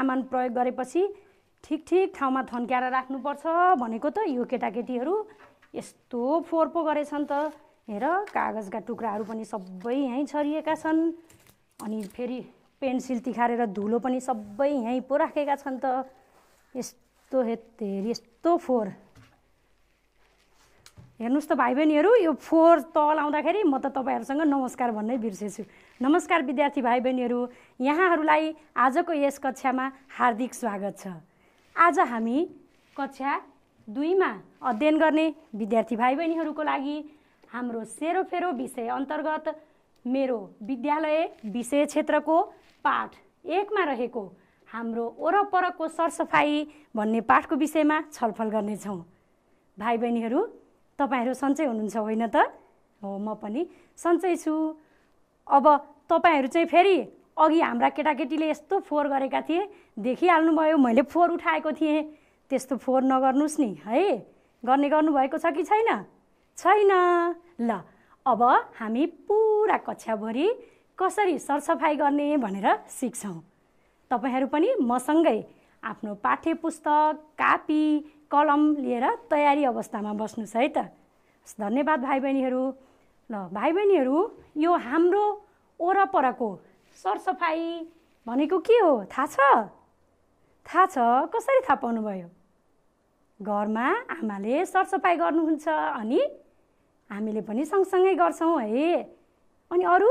सामान प्रयोग गरेपछि ठिक ठिक ठाउँमा थन्क्याएर राख्नुपर्छ भनेको त यो केटाकेटीहरू यस्तो फोहोर पो गरेछन् त हेर कागजका टुक्राहरू पनि सबै यहीँ छरिएका छन् अनि फेरि पेन्सिल तिखारेर धुलो पनि सबै यहीँ पो राखेका छन् त यस्तो हेर यस्तो फोहोर हेर्नुहोस् त भाइ बहिनीहरू यो फोहोर तल आउँदाखेरि म त तपाईँहरूसँग नमस्कार भन्नै बिर्सेछु नमस्कार विद्यार्थी भाइ बहिनीहरू यहाँहरूलाई आजको यस कक्षामा हार्दिक स्वागत छ आज हामी कक्षा दुईमा अध्ययन गर्ने विद्यार्थी भाइ बहिनीहरूको लागि हाम्रो सेरोफेरो विषय अन्तर्गत मेरो विद्यालय विषय क्षेत्रको पाठ एकमा रहेको हाम्रो वरपरको सरसफाइ भन्ने पाठको विषयमा छलफल गर्नेछौँ भाइ बहिनीहरू तपाईँहरू सन्चै हुनुहुन्छ होइन त हो म पनि सन्चै छु अब तपाईँहरू चाहिँ फेरि अघि हाम्रा केटाकेटीले यस्तो फोहोर गरेका थिए देखिहाल्नुभयो मैले फोहोर उठाएको थिएँ त्यस्तो फोहोर नगर्नुहोस् नि है गर्ने गर्नुभएको छ कि छैन छैन ल अब हामी पुरा कक्षाभरि कसरी सरसफाइ गर्ने भनेर सिक्छौँ तपाईँहरू पनि मसँगै आफ्नो पाठ्य पुस्तक कापी कलम लिएर तयारी अवस्थामा बस्नुहोस् है त धन्यवाद भाइ बहिनीहरू ल भाइ बहिनीहरू यो हाम्रो वरपरको सरसफाइ भनेको के हो थाहा छ थाहा छ कसरी थाहा पाउनुभयो घरमा आमाले सरसफाइ गर्नुहुन्छ अनि हामीले पनि सँगसँगै गर्छौँ है अनि अरू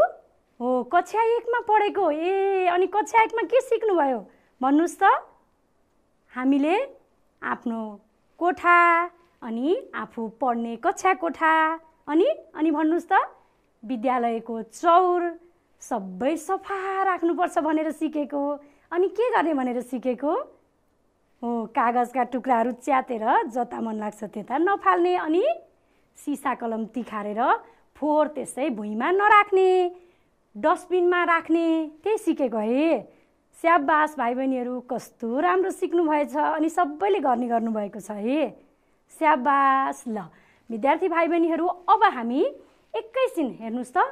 हो कक्षा एकमा पढेको ए अनि कक्षा एकमा के सिक्नुभयो भन्नुहोस् त हामीले आफ्नो कोठा अनि आफू पढ्ने कक्षा कोठा अनि अनि भन्नुहोस् त विद्यालयको चौर सबै सफा राख्नुपर्छ भनेर सिकेको अनि के गर्ने भनेर सिकेको हो कागजका टुक्राहरू च्यातेर जता मन लाग्छ त्यता नफाल्ने अनि सिसा कलम तिखारेर फोहोर त्यसै भुइँमा नराख्ने डस्टबिनमा राख्ने त्यही सिकेको है स्याबास भाइ बहिनीहरू कस्तो राम्रो सिक्नुभएछ अनि सबैले गर्ने गर्नुभएको छ है स्याबास ल विद्यार्थी भाइ बहिनीहरू अब हामी एकैछिन हेर्नुहोस् त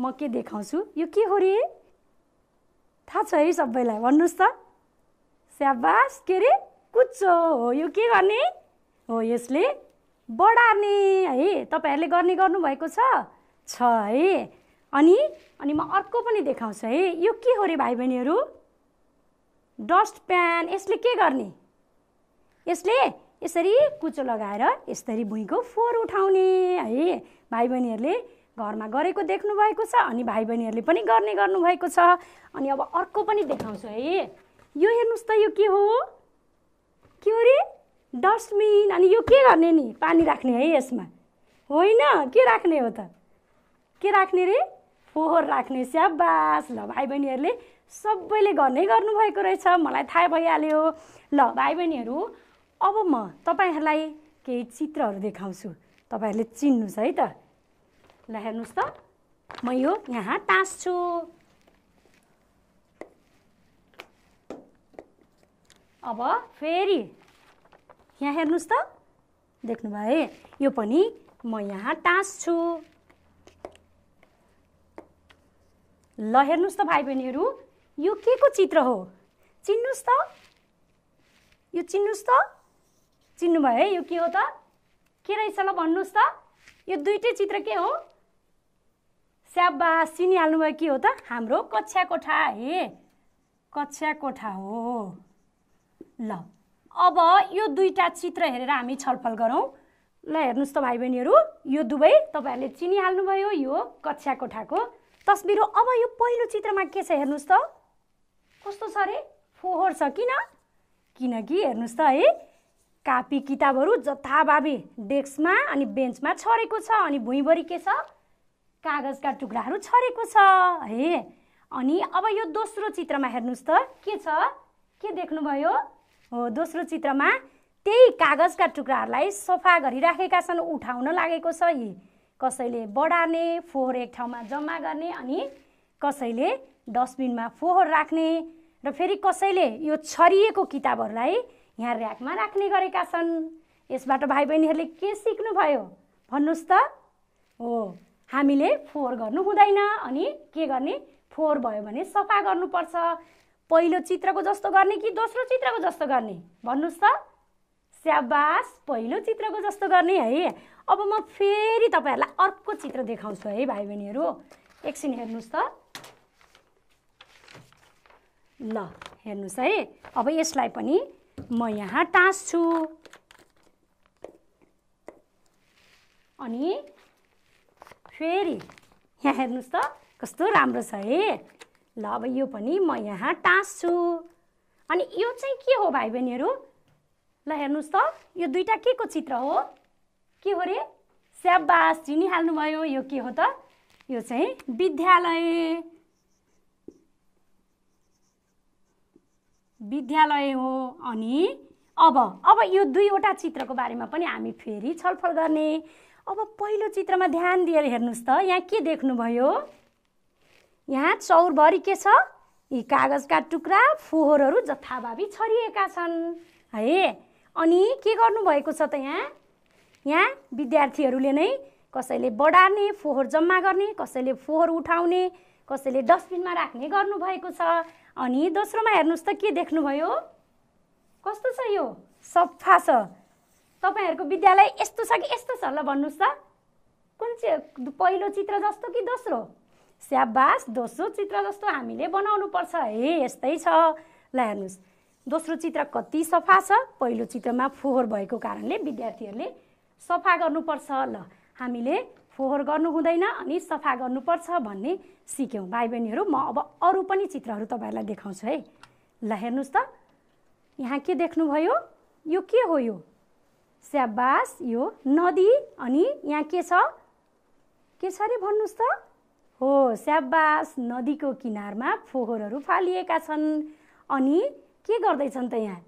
म के देखाउँछु यो के हो रे थाहा छ है सबैलाई भन्नुहोस् त स्याबास के अरे कुच्चो हो यो के गर्ने हो यसले बढार्ने है तपाईँहरूले गर्ने गर्नुभएको छ छ है अनि अनि म अर्को पनि देखाउँछु है यो के हो रे भाइ बहिनीहरू डस्ट प्यान यसले के गर्ने यसले यसरी कुचो लगाएर यसरी भुइँको फोहोर उठाउने है भाइ बहिनीहरूले घरमा गरेको देख्नुभएको छ अनि भाइ बहिनीहरूले पनि गर्ने गर्नुभएको छ अनि अब अर्को पनि देखाउँछु है यो हेर्नुहोस् त यो के हो के हो रे डस्टबिन अनि यो के गर्ने नि पानी राख्ने है यसमा होइन के राख्ने हो त के राख्ने रे फोहोर राख्ने स्याबास ल भाइ बहिनीहरूले सबैले गर्ने गर्नुभएको रहेछ मलाई थाहा भइहाल्यो ल भाइ बहिनीहरू अब म तपाईँहरूलाई केही चित्रहरू देखाउँछु तपाईँहरूले चिन्नुहोस् है त ल हेर्नुहोस् त म यो यहाँ टाँस्छु अब फेरि यहाँ हेर्नुहोस् त देख्नुभयो है यो पनि म यहाँ टाँस्छु ल हेर्नुहोस् त भाइ बहिनीहरू यो के को चित्र हो चिन्नुहोस् त यो चिन्नुहोस् त चिन्नु भयो है यो के हो त के रहेछ ल भन्नुहोस् त यो दुइटै चित्र के हो स्याबास चिनिहाल्नुभयो के हो त हाम्रो कक्षा कोठा हे कक्षा कोठा हो ल अब यो दुईवटा चित्र हेरेर हामी छलफल गरौँ ल हेर्नुहोस् त भाइ बहिनीहरू यो दुवै तपाईँहरूले चिनिहाल्नुभयो यो कक्षा कोठाको तस्बिर हो अब यो पहिलो चित्रमा के छ हेर्नुहोस् त कस्तो छ अरे फोहोर छ किन किनकि हेर्नुहोस् त है कापी किताबहरू जथाभावी डेस्कमा अनि बेन्चमा छरेको छ अनि भुइँभरि के छ कागजका टुक्राहरू छरेको छ है अनि अब यो दोस्रो चित्रमा हेर्नुहोस् त के छ के देख्नुभयो हो दोस्रो चित्रमा त्यही कागजका टुक्राहरूलाई सफा गरिराखेका छन् उठाउन लागेको छ यी कसैले बढार्ने फोहोर एक ठाउँमा जम्मा गर्ने अनि कसैले डस्टबिनमा फोहोर राख्ने र फेरि कसैले यो छरिएको किताबहरूलाई यहाँ ऱ्याकमा राख्ने गरेका छन् यसबाट भाइ बहिनीहरूले के सिक्नुभयो भन्नुहोस् त हो हामीले फोहोर गर्नु हुँदैन अनि के गर्ने फोहोर भयो भने सफा गर्नुपर्छ पहिलो चित्रको जस्तो गर्ने कि दोस्रो चित्रको जस्तो गर्ने भन्नुहोस् त स्याबास पहिलो चित्रको जस्तो गर्ने है अब म फेरि तपाईँहरूलाई अर्को चित्र देखाउँछु है भाइ बहिनीहरू एकछिन हेर्नुहोस् त ल हेर्नुहोस् है अब यसलाई पनि म यहाँ टाँस्छु अनि फेरि यहाँ हेर्नुहोस् त कस्तो राम्रो छ है ल अब यो पनि म यहाँ टाँस्छु अनि यो चाहिँ के हो भाइ बहिनीहरू ल हेर्नुहोस् त यो दुइटा के को चित्र हो के हो रे स्याबास चिनिहाल्नुभयो यो के हो त यो चाहिँ विद्यालय विद्यालय हो अनि अब अब यो दुईवटा चित्रको बारेमा पनि हामी फेरि छलफल गर्ने अब पहिलो चित्रमा ध्यान दिएर हेर्नुहोस् त यहाँ के देख्नुभयो यहाँ चौरभरि के छ यी कागजका टुक्रा फोहोरहरू जथाभावी छरिएका छन् है अनि के गर्नुभएको छ त यहाँ यहाँ विद्यार्थीहरूले नै कसैले बढार्ने फोहोर जम्मा गर्ने कसैले फोहोर उठाउने कसैले डस्टबिनमा राख्ने गर्नुभएको छ अनि दोस्रोमा हेर्नुहोस् त के देख्नुभयो कस्तो छ यो सफा छ तपाईँहरूको विद्यालय यस्तो छ कि यस्तो छ ल भन्नुहोस् त कुन चाहिँ पहिलो चित्र जस्तो कि दोस्रो स्याबास दोस्रो चित्र जस्तो हामीले बनाउनुपर्छ हे यस्तै छ ल हेर्नुहोस् दोस्रो चित्र कति सफा छ पहिलो चित्रमा फोहोर भएको कारणले विद्यार्थीहरूले सफा गर्नुपर्छ ल हामीले फोहोर गर्नु हुँदैन अनि सफा गर्नुपर्छ भन्ने सिक्यौँ भाइ बहिनीहरू म अब अरू पनि चित्रहरू तपाईँहरूलाई देखाउँछु है ल हेर्नुहोस् त यहाँ के देख्नुभयो यो के हो यो स्याबास यो नदी अनि यहाँ के छ के छ अरे भन्नुहोस् त हो स्याबास नदीको किनारमा फोहोरहरू फालिएका छन् अनि के गर्दैछन् त यहाँ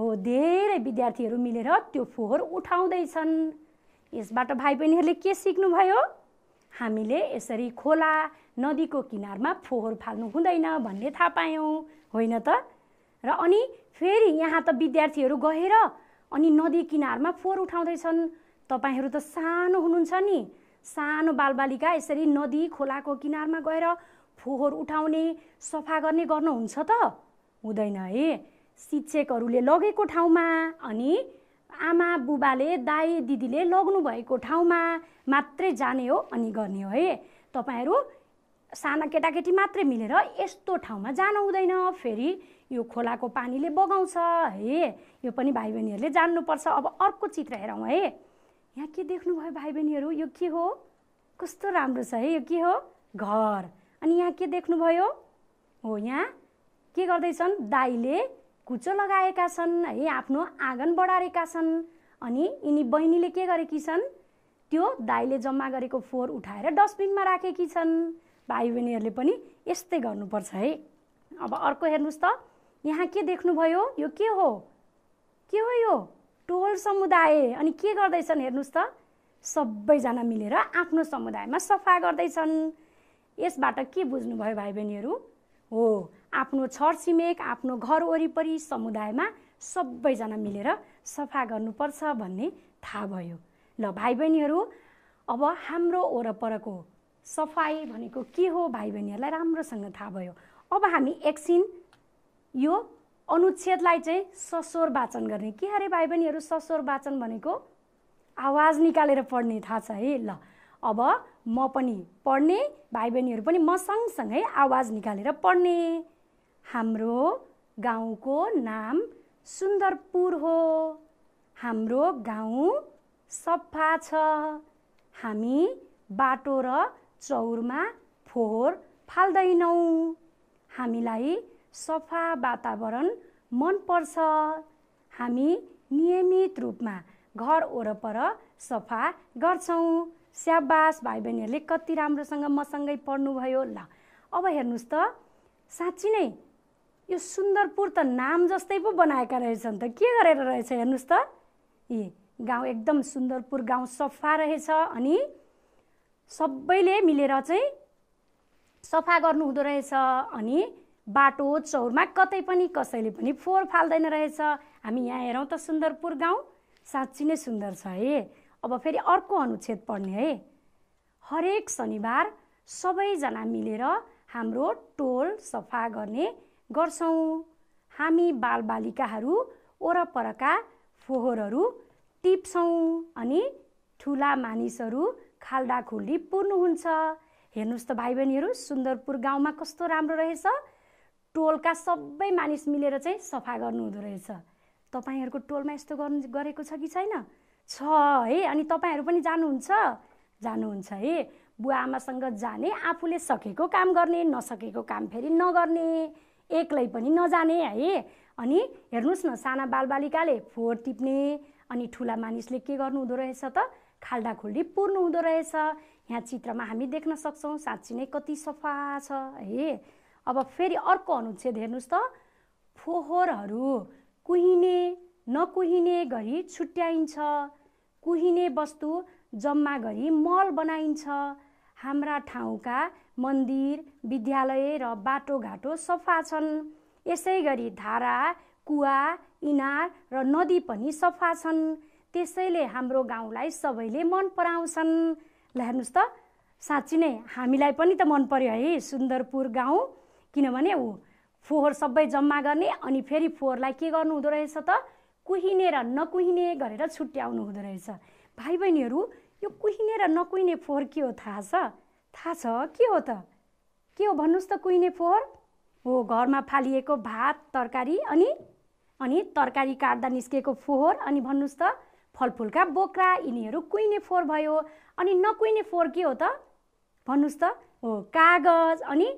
हो धेरै विद्यार्थीहरू मिलेर त्यो फोहोर उठाउँदैछन् यसबाट भाइ बहिनीहरूले के सिक्नुभयो हामीले यसरी खोला नदीको किनारमा फोहोर फाल्नु हुँदैन भन्ने थाहा पायौँ होइन त र अनि फेरि यहाँ त विद्यार्थीहरू गएर अनि नदी किनारमा फोहोर उठाउँदैछन् तपाईँहरू त सानो हुनुहुन्छ नि सानो बालबालिका यसरी नदी खोलाको किनारमा गएर फोहोर उठाउने सफा गर्ने गर्नुहुन्छ त हुँदैन है शिक्षकहरूले लगेको ठाउँमा अनि आमा बुबाले दाई दिदीले लग्नु भएको ठाउँमा मात्रै जाने हो अनि गर्ने हो है तपाईँहरू साना केटाकेटी मात्रै मिलेर यस्तो ठाउँमा जानु हुँदैन फेरि यो खोलाको पानीले बगाउँछ है यो पनि भाइ बहिनीहरूले जान्नुपर्छ अब अर्को चित्र हेरौँ है यहाँ के देख्नुभयो भाइ बहिनीहरू यो के हो कस्तो राम्रो छ है यो के हो घर अनि यहाँ के देख्नुभयो हो यहाँ के गर्दैछन् दाईले कुचो लगाएका छन् है आफ्नो आँगन बढारेका छन् अनि यिनी बहिनीले के गरेकी छन् त्यो दाईले जम्मा गरेको फोहोर उठाएर डस्टबिनमा राखेकी छन् भाइ बहिनीहरूले पनि यस्तै गर्नुपर्छ है अब अर्को हेर्नुहोस् त यहाँ के देख्नुभयो यो के हो के हो यो टोल समुदाय अनि के गर्दैछन् हेर्नुहोस् त सबैजना मिलेर आफ्नो समुदायमा सफा गर्दैछन् यसबाट के बुझ्नुभयो भाइ बहिनीहरू हो आफ्नो छरछिमेक आफ्नो घर वरिपरि समुदायमा सबैजना मिलेर सफा गर्नुपर्छ भन्ने थाहा भयो ल भाइ बहिनीहरू अब हाम्रो वरपरको सफाइ भनेको के हो भाइ बहिनीहरूलाई राम्रोसँग थाहा भयो अब हामी एकछिन यो अनुच्छेदलाई चाहिँ सस्वर वाचन गर्ने के अरे भाइ बहिनीहरू सस्वर वाचन भनेको आवाज निकालेर पढ्ने थाहा छ है ल अब म पनि पढ्ने भाइ बहिनीहरू पनि म सँगसँगै आवाज निकालेर पढ्ने हाम्रो गाउँको नाम सुन्दरपुर हो हाम्रो गाउँ सफा छ हामी बाटो र चौरमा फोहोर फाल्दैनौँ हामीलाई सफा वातावरण मनपर्छ हामी नियमित रूपमा घर वरपर सफा गर्छौँ स्याबास भाइ बहिनीहरूले कति राम्रोसँग मसँगै पढ्नुभयो ल अब हेर्नुहोस् त साँच्ची नै यो सुन्दरपुर त नाम जस्तै पो बनाएका रहेछन् त के गरेर रहेछ हेर्नुहोस् त ए गाउँ एकदम सुन्दरपुर गाउँ सफा रहेछ अनि सबैले मिलेर चाहिँ सफा गर्नु हुँदो रहेछ अनि बाटो चौरमा कतै पनि कसैले पनि फोहोर फाल्दैन रहेछ हामी यहाँ हेरौँ त सुन्दरपुर गाउँ साँच्ची नै सुन्दर छ है अब फेरि अर्को अनुच्छेद पढ्ने है हरेक शनिबार सबैजना मिलेर हाम्रो टोल सफा गर्ने गर्छौँ हामी बालबालिकाहरू वरपरका फोहोरहरू टिप्छौँ अनि ठुला मानिसहरू खाल्डाखुल्डी पुर्नुहुन्छ हेर्नुहोस् त भाइ बहिनीहरू सुन्दरपुर गाउँमा कस्तो राम्रो रहेछ टोलका सबै मानिस मिलेर चाहिँ सफा गर्नुहुँदो रहेछ तपाईँहरूको टोलमा यस्तो गर्नु गरेको छ कि छैन छ है अनि तपाईँहरू पनि जानुहुन्छ जानुहुन्छ है बुवा आमासँग जाने आफूले सकेको काम गर्ने नसकेको काम फेरि नगर्ने एक्लै पनि नजाने है अनि हेर्नुहोस् न साना बालबालिकाले फोहोर टिप्ने अनि ठुला मानिसले के गर्नु हुँदो रहेछ त खाल्डा खुल्डी पुर्नु हुँदो रहेछ यहाँ चित्रमा हामी देख्न सक्छौँ साँच्ची नै कति सफा छ है अब फेरि अर्को अनुच्छेद हेर्नुहोस् त फोहोरहरू कुहिने नकुहिने गरी छुट्याइन्छ कुहिने वस्तु जम्मा गरी मल बनाइन्छ हाम्रा ठाउँका मन्दिर विद्यालय र बाटोघाटो सफा छन् यसै गरी धारा कुवा इनार र नदी पनि सफा छन् त्यसैले हाम्रो गाउँलाई सबैले मन पराउँछन् ल हेर्नुहोस् त साँच्ची नै हामीलाई पनि त मन पर्यो है सुन्दरपुर गाउँ किनभने ऊ फोहोर सबै जम्मा गर्ने अनि फेरि फोहोरलाई के गर्नु हुँदो रहेछ त कुहिने र नकुहिने गरेर छुट्याउनु हुँदो रहेछ भाइ बहिनीहरू यो कुहिने र नकुहिने फोहोर के हो थाहा छ थाहा छ के हो त के हो भन्नुहोस् त कुहिने फोहोर हो घरमा फालिएको भात तरकारी अनि अनि तरकारी काट्दा निस्केको फोहोर अनि भन्नुहोस् त फलफुलका बोक्रा यिनीहरू कुहिने फोहोर भयो अनि नकुहिने फोहोर के हो त भन्नुहोस् त हो कागज अनि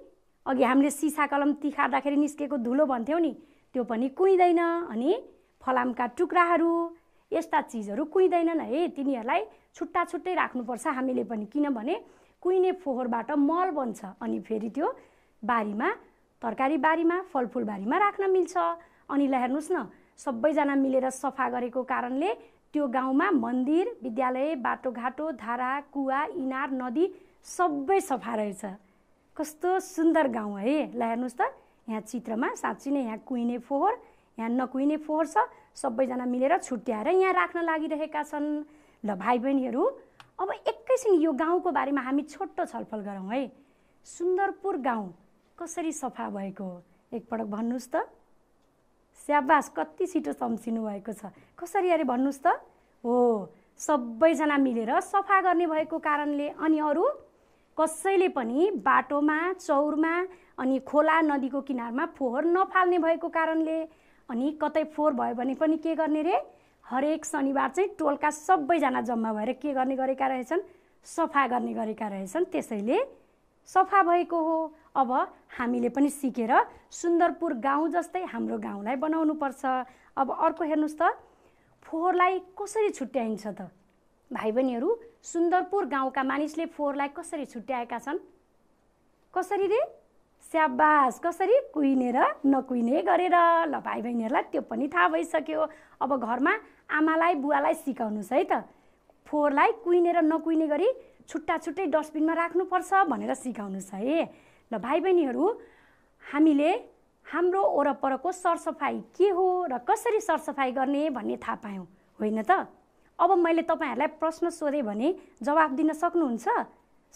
अघि हामीले सिसा कलम तिखार्दाखेरि निस्केको धुलो भन्थ्यौँ नि त्यो पनि कुहिँदैन अनि फलामका टुक्राहरू यस्ता चिजहरू कुहिँदैनन् है तिनीहरूलाई छुट्टा छुट्टै राख्नुपर्छ हामीले पनि किनभने कुहिने फोहोरबाट मल बन्छ अनि फेरि त्यो बारीमा तरकारी बारीमा फलफुल बारीमा राख्न मिल्छ अनि ल हेर्नुहोस् न सबैजना मिलेर सफा गरेको कारणले त्यो गाउँमा मन्दिर विद्यालय बाटोघाटो धारा कुवा इनार नदी सबै सफा रहेछ कस्तो सुन्दर गाउँ है ल हेर्नुहोस् त यहाँ चित्रमा साँच्ची नै यहाँ कुहिने फोहोर यहाँ नकुहिने फोहोर छ सबैजना मिलेर छुट्याएर यहाँ राख्न लागिरहेका छन् ल भाइ बहिनीहरू अब एकैछिन यो गाउँको बारेमा हामी छोटो छलफल गरौँ है सुन्दरपुर गाउँ कसरी सफा भएको हो एकपटक भन्नुहोस् त स्याबास कति छिटो सम्सिनु भएको छ कसरी अरे भन्नुहोस् त हो सबैजना मिलेर सफा गर्ने भएको कारणले अनि अरू कसैले पनि बाटोमा चौरमा अनि खोला नदीको किनारमा फोहोर नफाल्ने भएको कारणले अनि कतै फोहोर भयो भने पनि के गर्ने रे हरेक शनिबार चाहिँ टोलका सबैजना जम्मा भएर के गर्ने गरेका रहेछन् सफा गर्ने गरेका रहेछन् त्यसैले सफा भएको हो अब हामीले पनि सिकेर सुन्दरपुर गाउँ जस्तै हाम्रो गाउँलाई बनाउनु पर्छ अब अर्को हेर्नुहोस् त फोहोरलाई कसरी छुट्याइन्छ त भाइ बहिनीहरू सुन्दरपुर गाउँका मानिसले फोहोरलाई कसरी छुट्याएका छन् कसरी रे स्याबास कसरी कुहिने र नकुहिने गरेर ल भाइ बहिनीहरूलाई त्यो पनि थाहा भइसक्यो अब घरमा आमालाई बुवालाई सिकाउनुहोस् है त फोहोरलाई कुहिने र नकुहिने गरी छुट्टा छुट्टै डस्टबिनमा राख्नुपर्छ भनेर सिकाउनुहोस् है ल भाइ बहिनीहरू हामीले हाम्रो वरपरको सरसफाइ के हो र कसरी सरसफाइ गर्ने भन्ने थाहा पायौँ होइन त अब मैले तपाईँहरूलाई प्रश्न सोधेँ भने जवाब दिन सक्नुहुन्छ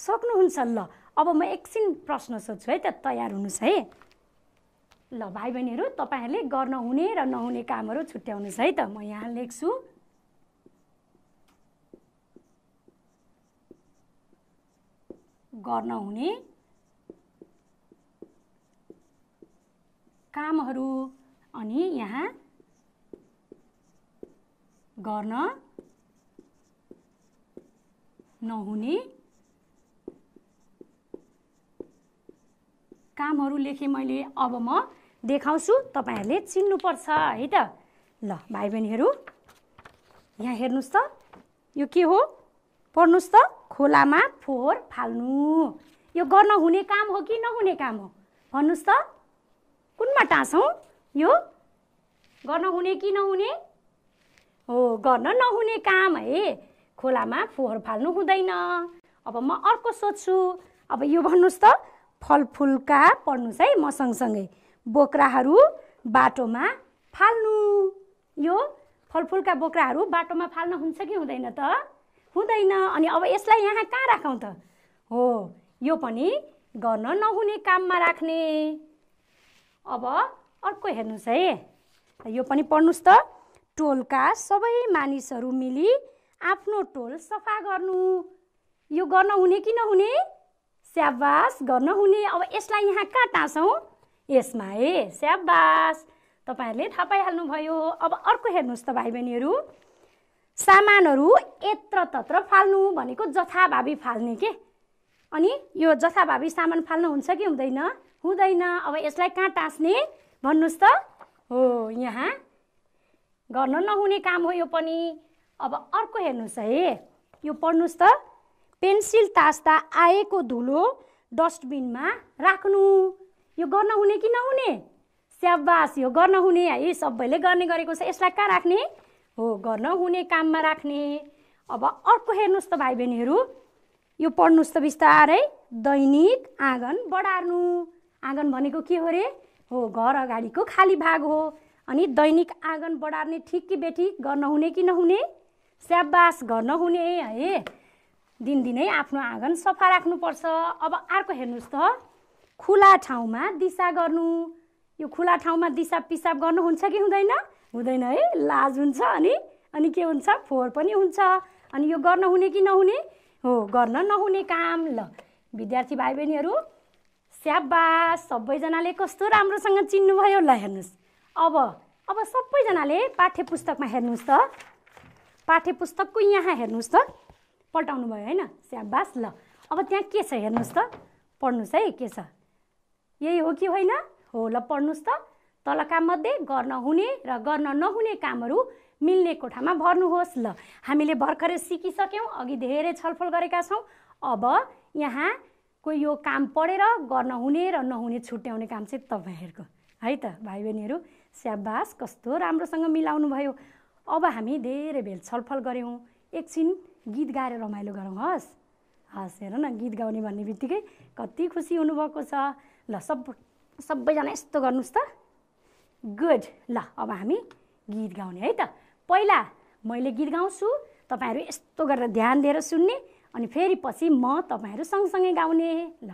सक्नुहुन्छ ल अब म एकछिन प्रश्न सोध्छु है त तयार हुनुहोस् है ल भाइ बहिनीहरू तपाईँहरूले गर्न हुने र नहुने कामहरू छुट्याउनुहोस् है त म यहाँ लेख्छु गर्न हुने कामहरू अनि यहाँ गर्न नहुने कामहरू लेखेँ मैले अब म देखाउँछु तपाईँहरूले चिन्नुपर्छ है त ल भाइ बहिनीहरू यहाँ हेर्नुहोस् त यो के हो पढ्नुहोस् त खोलामा फोहोर फाल्नु यो गर्न हुने काम हो कि नहुने काम हो भन्नुहोस् त कुनमा टाँसौँ यो गर्न हुने कि नहुने हो गर्न नहुने काम है खोलामा फोहोर फाल्नु हुँदैन अब म अर्को सोध्छु अब यो भन्नुहोस् त फलफुलका पढ्नुहोस् है म सँगसँगै बोक्राहरू बाटोमा फाल्नु यो फलफुलका बोक्राहरू बाटोमा फाल्न हुन्छ कि हुँदैन त हुँदैन अनि अब यसलाई यहाँ कहाँ राखौँ त हो यो पनि गर्न नहुने काममा राख्ने अब अर्को हेर्नुहोस् है यो पनि पढ्नुहोस् त टोलका सबै मानिसहरू मिली आफ्नो टोल सफा गर्नु यो गर्न हुने कि नहुने स्याबास गर्न हुने अब यसलाई यहाँ कहाँ टाँसौँ यसमा है स्याबास तपाईँहरूले थाहा पाइहाल्नुभयो अब अर्को हेर्नुहोस् त भाइ बहिनीहरू सामानहरू यत्र तत्र फाल्नु भनेको जथाभावी फाल्ने के अनि यो जथाभावी सामान फाल्नु हुन्छ कि हुँदैन हुँदैन अब यसलाई कहाँ टाँस्ने भन्नुहोस् त हो यहाँ गर्न नहुने काम हो यो पनि अब अर्को हेर्नुहोस् है यो पढ्नुहोस् त पेन्सिल तास्दा आएको धुलो डस्टबिनमा राख्नु यो गर्न हुने कि नहुने स्याबास यो गर्न हुने है सबैले गर्ने गरेको छ यसलाई कहाँ राख्ने हो गर्न हुने काममा राख्ने अब अर्को हेर्नुहोस् त भाइ बहिनीहरू यो पढ्नुहोस् त बिस्तारै दैनिक आँगन बढार्नु आँगन भनेको के हो अरे हो घर अगाडिको खाली भाग हो अनि दैनिक आँगन बढार्ने ठिक कि बेठी गर्न हुने कि नहुने स्याबास गर्न हुने है दिनदिनै आफ्नो आँगन सफा राख्नुपर्छ अब अर्को हेर्नुहोस् त खुला ठाउँमा दिसा गर्नु यो खुला ठाउँमा दिसा पिसाब गर्नु हुन्छ कि हुँदैन हुँदैन है लाज हुन्छ अनि अनि के हुन्छ फोहोर पनि हुन्छ अनि यो गर्न हुने कि नहुने हो गर्न नहुने काम ल विद्यार्थी भाइ बहिनीहरू स्याबा सबैजनाले कस्तो राम्रोसँग चिन्नुभयो ल हेर्नुहोस् अब अब सबैजनाले पाठ्य पुस्तकमा हेर्नुहोस् त पाठ्य पुस्तकको यहाँ हेर्नुहोस् त पल्टाउनु भयो होइन स्याबास ल अब त्यहाँ के छ हेर्नुहोस् त पढ्नुहोस् है के छ यही हो कि होइन हो ल पढ्नुहोस् त तल मध्ये गर्न हुने र गर्न नहुने कामहरू मिल्ने कोठामा भर्नुहोस् ल हामीले भर्खरै सिकिसक्यौँ अघि धेरै छलफल गरेका छौँ अब यहाँ को यो काम पढेर गर्न हुने र नहुने छुट्याउने काम चाहिँ तपाईँहरूको है त भाइ बहिनीहरू स्याबास कस्तो राम्रोसँग मिलाउनु भयो अब हामी धेरै बेल छलफल गऱ्यौँ एकछिन गीत गाएर रमाइलो गरौँ हस् हस् हेर न गीत गाउने भन्ने बित्तिकै कति खुसी हुनुभएको छ ल सब सबैजना यस्तो गर्नुहोस् त गुड ल अब हामी गीत गाउने है त पहिला मैले गीत गाउँछु तपाईँहरू यस्तो गरेर ध्यान दिएर सुन्ने अनि फेरि पछि म तपाईँहरू सँगसँगै गाउने ल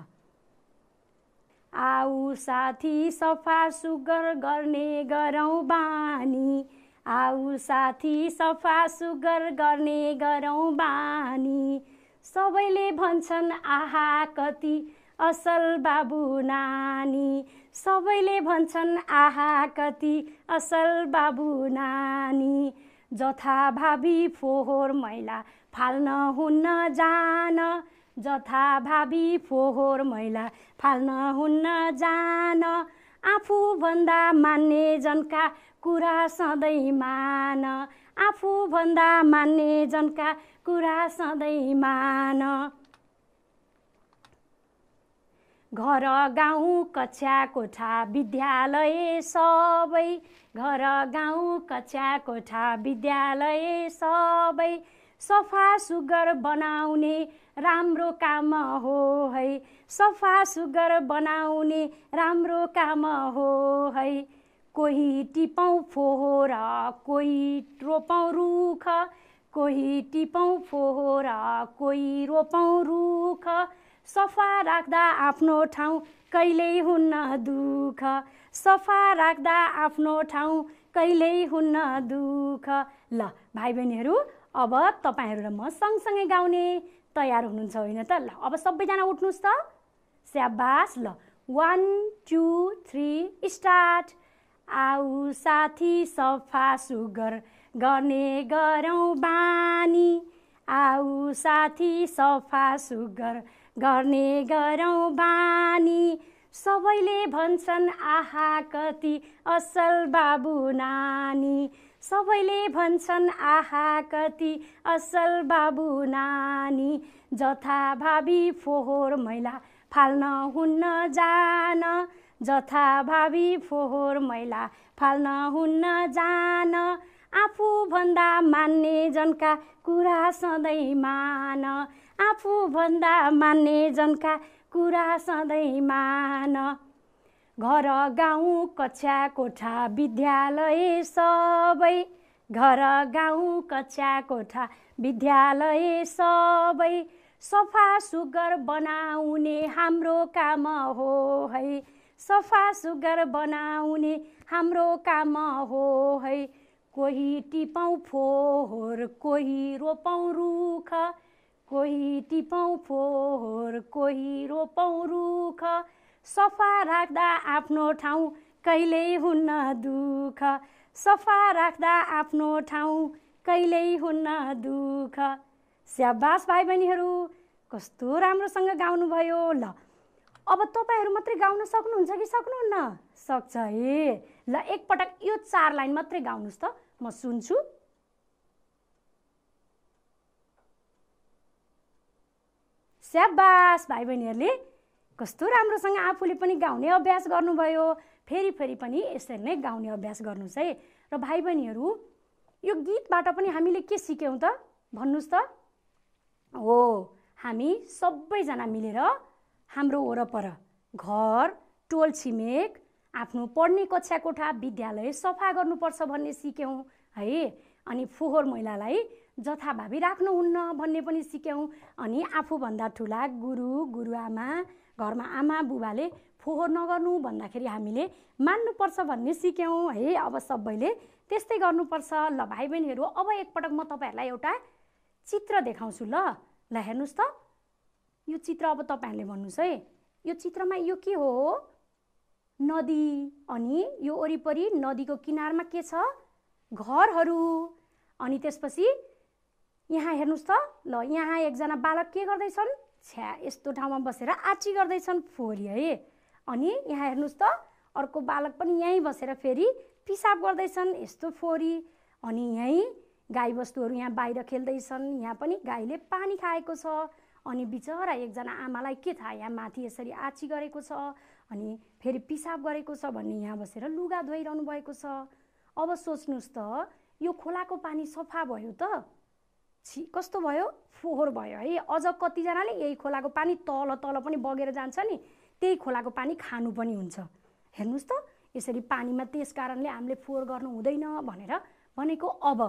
आऊ साथी सफा सुगर गर्ने गरौँ बानी आऊ साथी सफा सुगर गर्ने गरौँ बानी सबैले भन्छन् आहा कति असल बाबु नानी सबैले भन्छन् आहा कति असल बाबु नानी जथाभावी फोहोर मैला फाल्न हुन्न जान जथाभावी फोहोर मैला फाल्न हुन्न जान आफूभन्दा मान्ने जनका कुरा सधैँ मान आफूभन्दा मान्ने जनका कुरा सधैँ मान घर गाउँ कक्षा कोठा विद्यालय सबै घर गाउँ कक्षा कोठा विद्यालय सबै सफा सुगर बनाउने राम्रो काम हो है सफा सुगर बनाउने राम्रो काम हो है कोही टिपौँ फोहोर कोही रोपौँ रुख कोही टिपौँ फोहोर कोही रोपौँ रुख सफा राख्दा आफ्नो ठाउँ कहिल्यै हुन्न दुःख सफा राख्दा आफ्नो ठाउँ कहिल्यै हुन्न दुःख ल भाइ बहिनीहरू अब तपाईँहरू र म सँगसँगै गाउने तयार हुनुहुन्छ होइन त ल अब सबैजना उठ्नुहोस् त स्याबास ल वान टू थ्री स्टार्ट आऊ साथी सफा सुगर गर्ने गरौँ बानी आऊ साथी सफा सुगर गर्ने गरौँ बानी सबैले भन्छन् आहा कति असल बाबु नानी सबैले भन्छन् आहा कति असल बाबु नानी जथाभावी फोहोर मैला फाल्न हुन्न जान जथाभावी फोहोर मैला फाल्न हुन्न जान आफूभन्दा मान्ने जनका कुरा सधैँ मान आफूभन्दा मान्ने जनका कुरा सधैँ मान घर गाउँ कक्षा कोठा विद्यालय सबै घर गाउँ कक्षा कोठा विद्यालय सबै सफा सुगर बनाउने हाम्रो काम हो है सफा सुगर बनाउने हाम्रो काम हो है कोही टिपौँ फोहोर कोही रोपौँ रुख कोही टिपौँ फोहोर कोही रोपौँ रुख सफा राख्दा आफ्नो ठाउँ कहिल्यै हुन्न दुःख सफा राख्दा आफ्नो ठाउँ कहिल्यै हुन्न दुःख स्याबास भाइ बहिनीहरू कस्तो राम्रोसँग गाउनुभयो ल अब तपाईँहरू मात्रै गाउन सक्नुहुन्छ कि सक्नुहुन्न सक्छ है ल एकपटक यो चार लाइन मात्रै गाउनुहोस् त म सुन्छु स्याबास भाइ बहिनीहरूले कस्तो राम्रोसँग आफूले पनि गाउने अभ्यास गर्नुभयो फेरि फेरि पनि यसरी नै गाउने अभ्यास गर्नुहोस् है र भाइ बहिनीहरू यो गीतबाट पनि हामीले के सिक्यौँ त भन्नुहोस् त हो हामी सबैजना मिलेर हाम्रो वरपर घर टोल छिमेक आफ्नो पढ्ने कक्षा कोठा विद्यालय सफा गर्नुपर्छ भन्ने सिक्यौँ है अनि फोहोर मैलालाई जथाभावी राख्नुहुन्न भन्ने पनि सिक्यौँ अनि आफूभन्दा ठुला गुरु गुरुआमा घरमा आमा बुबाले फोहोर नगर्नु भन्दाखेरि हामीले मान्नुपर्छ भन्ने सिक्यौँ है अब सबैले त्यस्तै गर्नुपर्छ ल भाइ बहिनीहरू अब एकपटक म तपाईँहरूलाई एउटा चित्र देखाउँछु ल ल हेर्नुहोस् त यो चित्र अब तपाईँहरूले भन्नुहोस् है यो चित्रमा यो के हो नदी अनि यो वरिपरि नदीको किनारमा के छ घरहरू अनि त्यसपछि यहाँ हेर्नुहोस् त ल यहाँ एकजना बालक के गर्दैछन् छ्या यस्तो ठाउँमा बसेर आँटी गर्दैछन् फोहोरी है अनि यहाँ हेर्नुहोस् त अर्को बालक पनि यहीँ बसेर फेरि पिसाब गर्दैछन् यस्तो फोहोरी अनि यहीँ गाईबस्तुहरू यहाँ बाहिर खेल्दैछन् यहाँ पनि गाईले पानी खाएको छ अनि बिचरा एकजना आमालाई के थाहा यहाँ माथि यसरी आँची गरेको छ अनि फेरि पिसाब गरेको छ भन्ने यहाँ बसेर लुगा धोइरहनु भएको छ अब सोच्नुहोस् त यो खोलाको पानी सफा भयो त छि कस्तो भयो फोहोर भयो है अझ कतिजनाले यही खोलाको पानी तल तल पनि बगेर जान्छ नि त्यही खोलाको पानी खानु पनि हुन्छ हेर्नुहोस् त यसरी पानीमा त्यस कारणले हामीले फोहोर गर्नु हुँदैन भनेर भनेको अब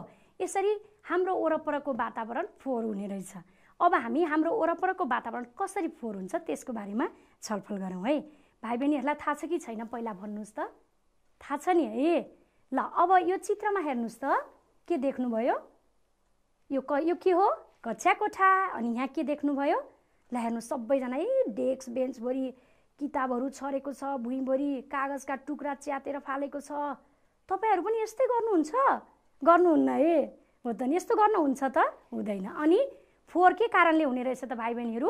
यसरी हाम्रो वरपरको वातावरण फोहोर हुने रहेछ अब हामी हाम्रो वरपरको वातावरण कसरी फोहोर हुन्छ त्यसको बारेमा छलफल गरौँ है भाइ बहिनीहरूलाई थाहा छ कि छैन पहिला भन्नुहोस् त थाहा छ नि है ल अब यो चित्रमा हेर्नुहोस् त के देख्नुभयो यो क यो के हो कक्षा कोठा अनि यहाँ के देख्नुभयो ल हेर्नु सबैजना है डेस्क बेन्चभरि किताबहरू छरेको छ भुइँभरि कागजका टुक्रा च्यातेर फालेको छ तपाईँहरू पनि यस्तै गर्नुहुन्छ गर्नुहुन्न ए हो त नि यस्तो गर्नुहुन्छ त हुँदैन अनि फोहोर के कारणले हुने रहेछ त भाइ बहिनीहरू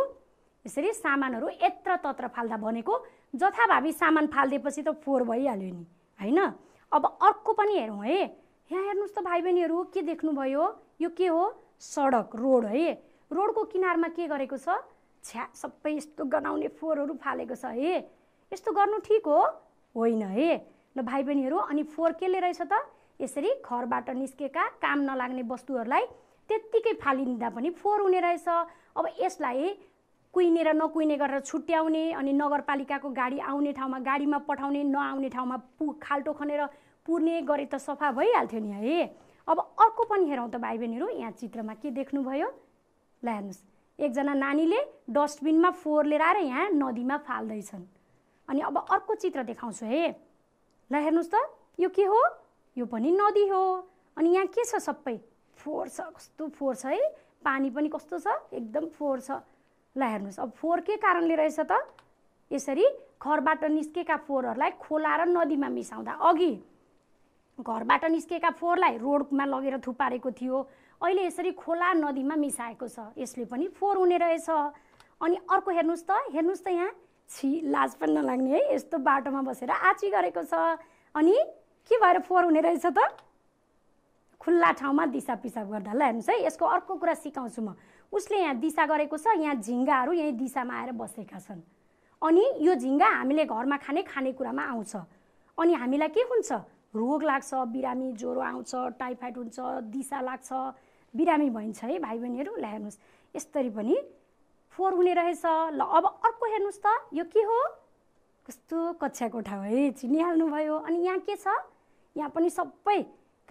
यसरी सामानहरू यत्र तत्र फाल्दा भनेको जथाभावी सामान फालिदिएपछि त फोहोर भइहाल्यो नि होइन अब अर्को पनि हेरौँ है यहाँ हेर्नुहोस् त भाइ बहिनीहरू के देख्नुभयो यो के हो सडक रोड है रोडको किनारमा के गरेको छ छ्या सबै यस्तो गनाउने फोहोरहरू फालेको छ है यस्तो गर्नु ठिक हो होइन है ल भाइ बहिनीहरू अनि फोहोर केले रहेछ त यसरी घरबाट निस्केका काम नलाग्ने वस्तुहरूलाई त्यत्तिकै फालिदिँदा पनि फोहोर हुने रहेछ अब यसलाई कुहिने र नकुहिने गरेर छुट्याउने अनि नगरपालिकाको गाडी आउने ठाउँमा गाडीमा पठाउने नआउने ठाउँमा पु खाल्टो खनेर पुर्ने गरे त सफा भइहाल्थ्यो नि है अब अर्को पनि हेरौँ त भाइ बहिनीहरू यहाँ चित्रमा के देख्नुभयो ल हेर्नुहोस् एकजना नानीले डस्टबिनमा फोहोर लिएर आएर यहाँ नदीमा फाल्दैछन् अनि अब अर्को चित्र देखाउँछु है ल हेर्नुहोस् त यो के हो यो पनि नदी हो अनि यहाँ के छ सबै फोहोर छ कस्तो फोहोर छ है पानी पनि कस्तो छ एकदम फोहोर छ ल हेर्नुहोस् अब फोहोर के कारणले रहेछ त यसरी घरबाट निस्केका फोहोरहरूलाई खोला र नदीमा मिसाउँदा अघि घरबाट निस्केका फोहोरलाई रोडमा लगेर थुपारेको थियो अहिले यसरी खोला नदीमा मिसाएको छ यसले पनि फोहोर हुने रहेछ अनि अर्को हेर्नुहोस् त हेर्नुहोस् त यहाँ छि लाज पनि नलाग्ने है यस्तो बाटोमा बसेर आची गरेको छ अनि के भएर फोहोर हुने रहेछ त खुल्ला ठाउँमा दिसा पिसाब गर्दा ल हेर्नुहोस् है यसको अर्को कुरा सिकाउँछु म उसले यहाँ दिशा गरेको छ यहाँ झिङ्गाहरू यहीँ दिशामा आएर बसेका छन् अनि यो झिङ्गा हामीले घरमा खाने खानेकुरामा आउँछ अनि हामीलाई के हुन्छ रोग लाग्छ बिरामी ज्वरो आउँछ टाइफाइड हुन्छ दिशा लाग्छ बिरामी भइन्छ है भाइ बहिनीहरू ल हेर्नुहोस् यसरी पनि फोहोर हुने रहेछ ल अब अर्को हेर्नुहोस् त यो के हो कस्तो कक्षा कोठा है चिनिहाल्नुभयो अनि यहाँ के छ यहाँ पनि सबै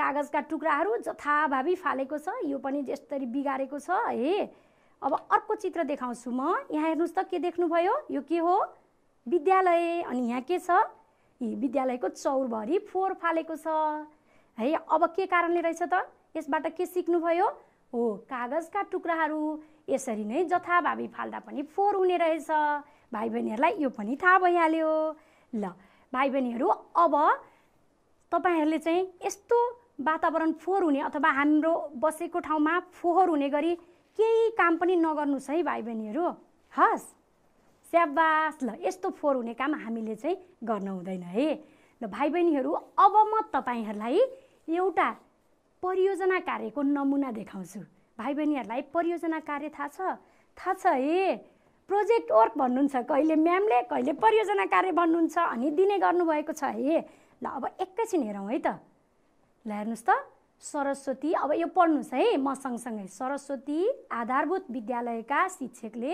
कागजका टुक्राहरू जथाभावी फालेको छ यो पनि यसरी बिगारेको छ हे अब अर्को चित्र देखाउँछु म यहाँ हेर्नुहोस् त के देख्नुभयो यो के हो विद्यालय अनि यहाँ के छ यी विद्यालयको चौरभरि फोहोर फालेको छ है अब के कारणले रहेछ त यसबाट के सिक्नुभयो हो कागजका टुक्राहरू यसरी नै जथाभावी फाल्दा पनि फोहोर हुने रहेछ भाइ बहिनीहरूलाई यो पनि थाहा भइहाल्यो ल भाइ बहिनीहरू अब तपाईँहरूले चाहिँ यस्तो वातावरण फोहोर हुने अथवा हाम्रो बसेको ठाउँमा फोहोर हुने गरी केही काम पनि नगर्नुहोस् है भाइ बहिनीहरू हस् स्याबास ल यस्तो फोहोर हुने काम हामीले चाहिँ गर्न हुँदैन है ल भाइ बहिनीहरू अब म तपाईँहरूलाई एउटा परियोजना कार्यको नमुना देखाउँछु भाइ बहिनीहरूलाई परियोजना कार्य थाहा छ थाहा छ है प्रोजेक्ट वर्क भन्नुहुन्छ कहिले म्यामले कहिले परियोजना कार्य भन्नुहुन्छ अनि दिने गर्नुभएको छ है ल अब एकैछिन हेरौँ है त ल हेर्नुहोस् त सरस्वती अब यो पढ्नुहोस् है म सँगसँगै सरस्वती आधारभूत विद्यालयका शिक्षकले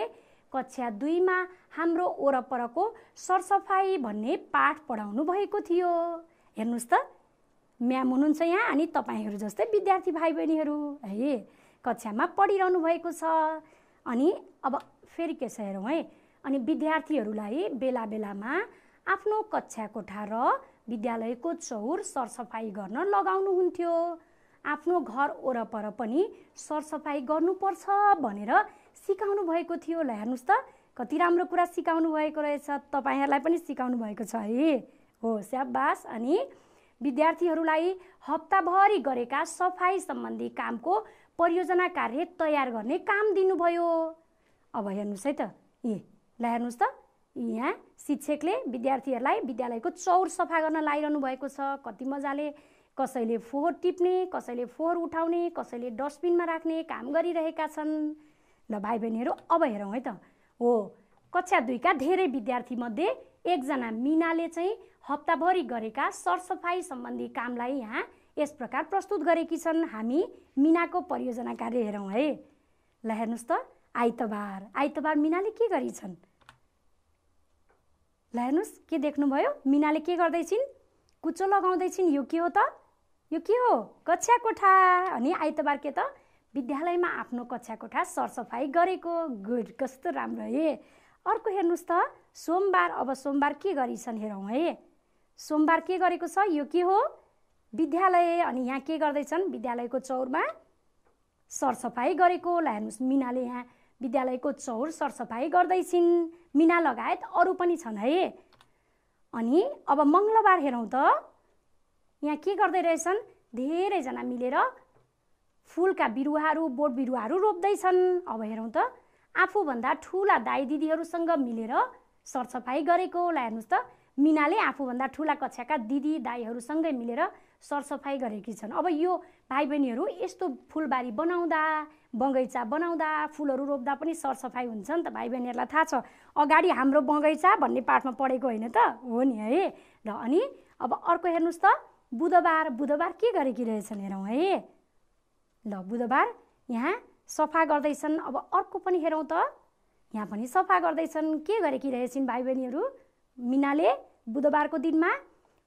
कक्षा दुईमा हाम्रो वरपरको सरसफाइ भन्ने पाठ पढाउनु भएको थियो हेर्नुहोस् त म्याम हुनुहुन्छ यहाँ अनि तपाईँहरू जस्तै विद्यार्थी भाइ बहिनीहरू है कक्षामा पढिरहनु भएको छ अनि अब फेरि के छ हेरौँ है अनि विद्यार्थीहरूलाई बेला बेलामा आफ्नो कक्षा कोठा र विद्यालयको चौर सरसफाइ गर्न लगाउनुहुन्थ्यो आफ्नो घर वरपर पनि सरसफाइ गर्नुपर्छ भनेर सिकाउनु भएको थियो ल हेर्नुहोस् त कति राम्रो कुरा सिकाउनु भएको रहेछ तपाईँहरूलाई पनि सिकाउनु भएको छ है हो स्याबास अनि विद्यार्थीहरूलाई हप्ताभरि गरेका सफाइ सम्बन्धी कामको परियोजना कार्य तयार गर्ने काम दिनुभयो अब हेर्नुहोस् है त ए ल हेर्नुहोस् त यहाँ शिक्षकले विद्यार्थीहरूलाई विद्यालयको चौर सफा गर्न लगाइरहनु भएको छ कति मजाले कसैले फोहोर टिप्ने कसैले फोहोर उठाउने कसैले डस्टबिनमा राख्ने काम गरिरहेका छन् ल भाइ बहिनीहरू अब हेरौँ है त हो कक्षा दुईका धेरै विद्यार्थीमध्ये एकजना मिनाले चाहिँ हप्ताभरि गरेका सरसफाइ सम्बन्धी कामलाई यहाँ यस प्रकार प्रस्तुत गरेकी छन् हामी मिनाको परियोजना कार्य हेरौँ है ल हेर्नुहोस् त आइतबार आइतबार मिनाले के छन् ल हेर्नुहोस् के देख्नुभयो मिनाले के गर्दैछिन् कुचो लगाउँदैछिन् यो के हो त यो के हो कक्षा कोठा अनि आइतबार के त विद्यालयमा आफ्नो कक्षा कोठा सरसफाइ गरेको गुड कस्तो राम्रो है अर्को हेर्नुहोस् त सोमबार अब सोमबार के छन् हेरौँ है सोमबार के गरेको छ यो के हो विद्यालय अनि यहाँ के गर्दैछन् विद्यालयको चौरमा सरसफाइ गरेको ल हेर्नुहोस् मिनाले यहाँ विद्यालयको चौर सरसफाइ गर्दैछिन् मिना लगायत अरू पनि छन् है अनि अब मङ्गलबार हेरौँ त यहाँ के गर्दै रहेछन् धेरैजना मिलेर फुलका बिरुवाहरू बोट बिरुवाहरू रोप्दैछन् अब हेरौँ त आफूभन्दा ठुला दाई दिदीहरूसँग मिलेर सरसफाइ गरेकोलाई हेर्नुहोस् त मिनाले आफूभन्दा ठुला कक्षाका दिदी दाईहरूसँगै मिलेर सरसफाइ गरेकी छन् अब यो भाइ बहिनीहरू यस्तो फुलबारी बनाउँदा बगैँचा बनाउँदा फुलहरू रोप्दा पनि सरसफाइ हुन्छ नि त भाइ बहिनीहरूलाई थाहा छ अगाडि हाम्रो बगैँचा भन्ने पाठमा पढेको होइन त हो नि है र अनि अब अर्को हेर्नुहोस् त बुधबार बुधबार के गरेकी रहेछन् हेरौँ है ल बुधबार यहाँ सफा गर्दैछन् अब अर्को पनि हेरौँ त यहाँ पनि सफा गर्दैछन् के गरेकी रहेछन् भाइ बहिनीहरू मिनाले बुधबारको दिनमा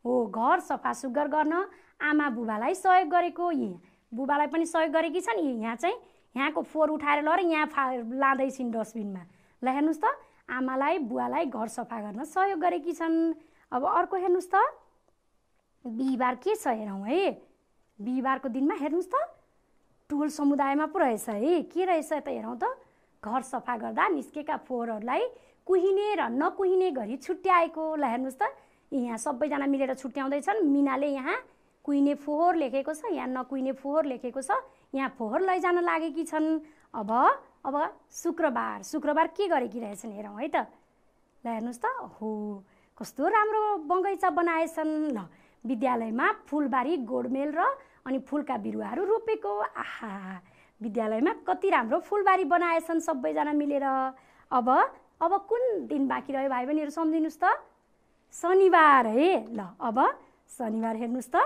हो घर सफा सुग्घर गर्न आमा बुबालाई सहयोग गरेको यहाँ बुबालाई पनि सहयोग गरेकी छन् यहाँ चाहिँ यहाँको फोहोर उठाएर लर यहाँ फा लाँदैछन् डस्टबिनमा ल हेर्नुहोस् त आमालाई बुवालाई घर सफा गर्न सहयोग गरेकी छन् अब अर्को हेर्नुहोस् त बिहिबार के छ हेरौँ है बिहिबारको दिनमा हेर्नुहोस् त टोल समुदायमा पो रहेछ है के रहेछ त हेरौँ त घर सफा गर्दा निस्केका फोहोरहरूलाई कुहिने र नकुहिने गरी छुट्याएको ल हेर्नुहोस् त यहाँ सबैजना मिलेर छुट्याउँदैछन् मिनाले यहाँ कुहिने फोहोर लेखेको छ यहाँ नकुहिने फोहोर लेखेको छ यहाँ फोहोर लैजान लागेकी छन् अब अब शुक्रबार शुक्रबार के गरेकी रहेछन् हेरौँ है त ल हेर्नुहोस् त हो कस्तो राम्रो बगैँचा बनाएछन् ल विद्यालयमा फुलबारी गोडमेल र अनि फुलका बिरुवाहरू रोपेको आहा विद्यालयमा कति राम्रो फुलबारी बनाएछन् सबैजना मिलेर अब अब कुन दिन बाँकी रह्यो भाइ बहिनीहरू सम्झिनुहोस् त शनिबार है ल अब शनिबार हेर्नुहोस् त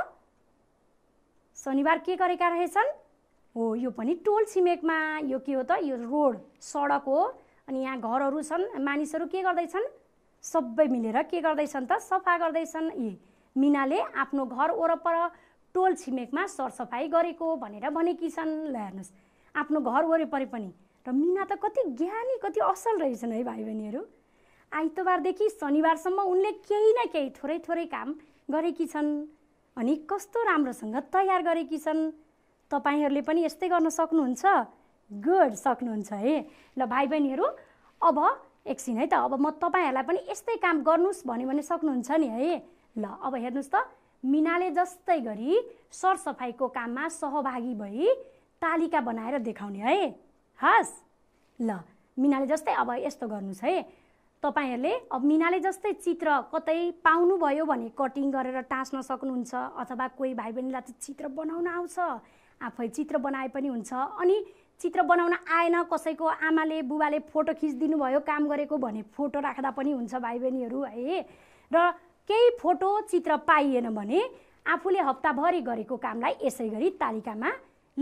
शनिबार के गरेका रहेछन् हो यो पनि टोल छिमेकमा यो के हो त यो रोड सडक हो अनि यहाँ घरहरू छन् मानिसहरू के गर्दैछन् सबै मिलेर के गर्दैछन् त सफा गर्दैछन् यी मिनाले आफ्नो घर वरपर टोल छिमेकमा सरसफाइ गरेको भनेर भनेकी छन् ल हेर्नुहोस् आफ्नो घर वरिपरि पनि र मिना त कति ज्ञानी कति असल रहेछन् है भाइ बहिनीहरू आइतबारदेखि शनिबारसम्म उनले केही न केही थोरै थोरै काम गरेकी छन् अनि कस्तो राम्रोसँग तयार गरेकी छन् तपाईँहरूले पनि यस्तै गर्न सक्नुहुन्छ गुड सक्नुहुन्छ है ल भाइ बहिनीहरू अब एकछिन है त अब म तपाईँहरूलाई पनि यस्तै काम गर्नुहोस् भन्यो भने सक्नुहुन्छ नि है ल अब हेर्नुहोस् त मिनाले जस्तै गरी सरसफाइको काममा सहभागी भई तालिका बनाएर देखाउने है हस् ल मिनाले जस्तै अब यस्तो गर्नुहोस् है तपाईँहरूले अब मिनाले जस्तै चित्र कतै पाउनुभयो भने कटिङ गरेर टाँस्न सक्नुहुन्छ अथवा कोही भाइ बहिनीलाई त चित्र बनाउन आउँछ आफै चित्र बनाए पनि हुन्छ अनि चित्र बनाउन आएन कसैको आमाले बुबाले फोटो खिचिदिनु भयो काम गरेको भने फोटो राख्दा पनि हुन्छ भाइ बहिनीहरू है र केही फोटो चित्र पाइएन भने आफूले हप्ताभरि गरेको कामलाई यसै गरी तालिकामा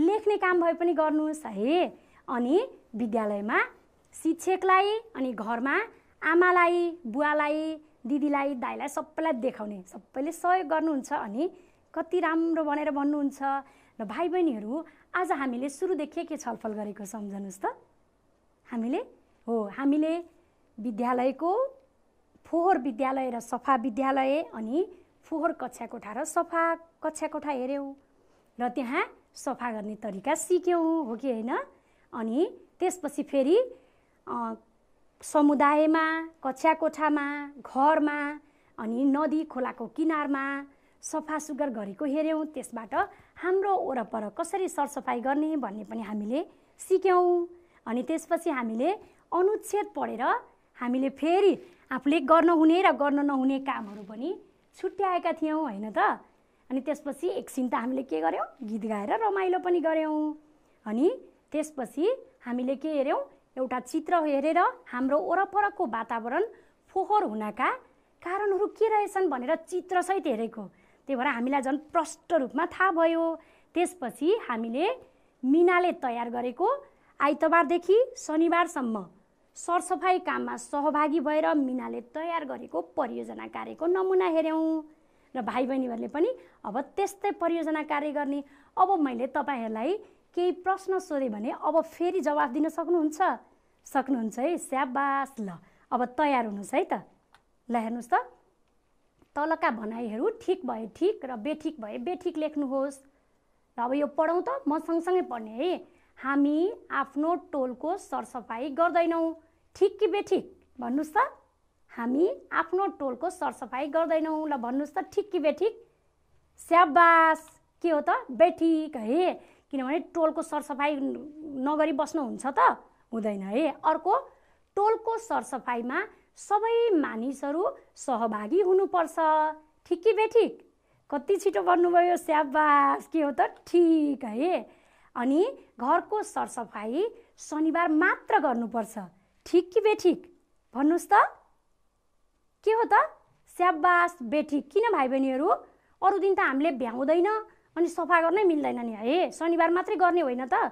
लेख्ने काम भए पनि गर्नुहोस् है अनि विद्यालयमा शिक्षकलाई अनि घरमा आमालाई बुवालाई दिदीलाई दाईलाई सबैलाई देखाउने सबैले सहयोग गर्नुहुन्छ अनि कति राम्रो भनेर भन्नुहुन्छ ल भाइ बहिनीहरू आज हामीले सुरुदेखि के छलफल गरेको सम्झनुहोस् त हामीले हो हामीले विद्यालयको फोहोर विद्यालय र सफा विद्यालय अनि फोहोर कक्षा कोठा र सफा कक्षा कोठा हेऱ्यौँ र त्यहाँ सफा गर्ने तरिका सिक्यौँ हो कि होइन अनि त्यसपछि फेरि समुदायमा कक्षा कोठामा घरमा अनि नदी खोलाको किनारमा सफा सुग्घर गरेको हेऱ्यौँ त्यसबाट हाम्रो वरपर कसरी सरसफाइ गर्ने भन्ने पनि हामीले सिक्यौँ अनि त्यसपछि हामीले अनुच्छेद पढेर हामीले फेरि आफूले गर्न हुने र गर्न नहुने कामहरू पनि छुट्याएका थियौँ होइन त अनि त्यसपछि एकछिन त हामीले के गऱ्यौँ गीत गाएर रमाइलो पनि गऱ्यौँ अनि त्यसपछि हामीले के हेऱ्यौँ एउटा चित्र हेरेर हाम्रो वरपरको वातावरण फोहोर हुनका कारणहरू के रहेछन् भनेर चित्रसहित हेरेको त्यही भएर हामीलाई झन् प्रष्ट रूपमा थाहा भयो त्यसपछि हामीले मिनाले तयार गरेको आइतबारदेखि शनिबारसम्म सरसफाइ काममा सहभागी भएर मिनाले तयार गरेको परियोजना कार्यको नमुना हेऱ्यौँ र भाइ बहिनीहरूले पनि अब त्यस्तै परियोजना कार्य गर्ने अब मैले तपाईँहरूलाई केही प्रश्न सोधेँ भने अब फेरि जवाफ दिन सक्नुहुन्छ सक्नुहुन्छ है स्याबास ल अब तयार हुनुहोस् है त ल हेर्नुहोस् त तलका भनाइहरू ठिक भए ठिक र बेठिक भए बेठिक लेख्नुहोस् र अब यो पढौँ त म सँगसँगै पढ्ने है हामी आफ्नो टोलको सरसफाइ गर्दैनौँ ठिक कि बेठिक भन्नुहोस् त हामी आफ्नो टोलको सरसफाइ गर्दैनौँ ल भन्नुहोस् त ठिक कि बेठिक स्याबास के हो त बेठिक है किनभने टोलको सरसफाइ नगरी बस्नुहुन्छ त हुँदैन है अर्को टोलको सरसफाइमा सबै मानिसहरू सहभागी हुनुपर्छ कि बेठिक कति छिटो भन्नुभयो स्याबास के हो त ठिक है अनि घरको सरसफाइ शनिबार मात्र गर्नुपर्छ ठिक कि बेठिक भन्नुहोस् त के हो त स्याबास बेठिक किन भाइ बहिनीहरू अरू दिन त हामीले भ्याउँदैन अनि सफा गर्नै मिल्दैन नि है शनिबार मात्रै गर्ने होइन त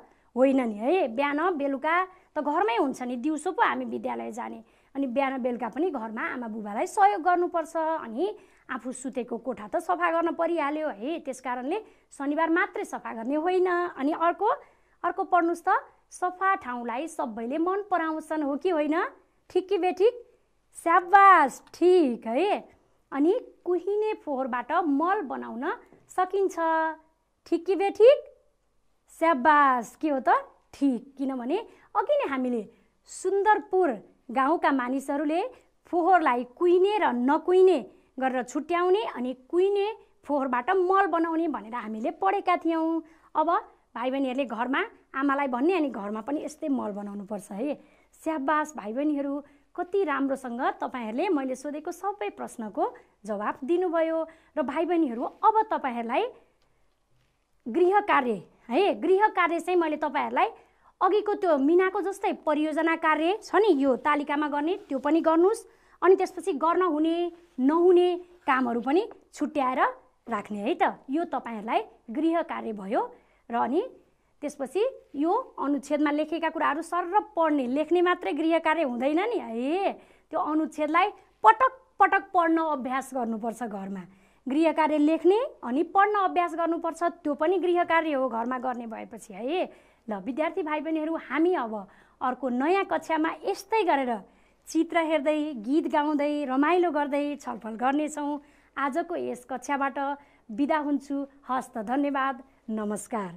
होइन नि है बिहान बेलुका त घरमै हुन्छ नि दिउँसो पो हामी विद्यालय जाने अनि बिहान बेलुका पनि घरमा आमा बुबालाई सहयोग गर्नुपर्छ अनि आफू सुतेको कोठा त सफा गर्न परिहाल्यो है त्यस कारणले शनिबार मात्रै सफा गर्ने होइन अनि अर्को अर्को पढ्नुहोस् त सफा ठाउँलाई सबैले मन पराउँछन् हो कि होइन ठिक कि बेठिक स्याबास ठिक है अनि कुहिने फोहोरबाट मल बनाउन सकिन्छ ठिक कि बेठिक स्याबास के हो त ठिक किनभने अघि नै हामीले सुन्दरपुर गाउँका मानिसहरूले फोहोरलाई कुहिने र नकुहिने गरेर छुट्याउने अनि कुहिने फोहोरबाट मल बनाउने भनेर हामीले पढेका थियौँ अब भाइ बहिनीहरूले घरमा आमालाई भन्ने अनि घरमा पनि यस्तै मल बनाउनुपर्छ है स्याबास भाइ बहिनीहरू कति राम्रोसँग तपाईँहरूले मैले सोधेको सबै प्रश्नको जवाब दिनुभयो र भाइ बहिनीहरू अब तपाईँहरूलाई गृह कार्य है गृह कार्य चाहिँ मैले तपाईँहरूलाई अघिको त्यो मिनाको जस्तै परियोजना कार्य छ नि यो तालिकामा गर्ने त्यो पनि गर्नुहोस् अनि त्यसपछि गर्न हुने नहुने कामहरू पनि छुट्याएर राख्ने है त यो तपाईँहरूलाई गृह कार्य भयो र अनि त्यसपछि यो अनुच्छेदमा लेखेका कुराहरू सर पढ्ने लेख्ने मात्रै गृह कार्य हुँदैन नि है त्यो अनुच्छेदलाई पटक पटक पढ्न अभ्यास गर्नुपर्छ घरमा गृह कार्य लेख्ने अनि पढ्न अभ्यास गर्नुपर्छ त्यो पनि गृह कार्य हो घरमा गर्ने भएपछि है ल विद्यार्थी भाइ बहिनीहरू हामी अब अर्को नयाँ कक्षामा यस्तै गरेर चित्र हेर्दै गीत गाउँदै रमाइलो गर्दै छलफल गर्नेछौँ आजको यस कक्षाबाट बिदा हुन्छु हस्त धन्यवाद नमस्कार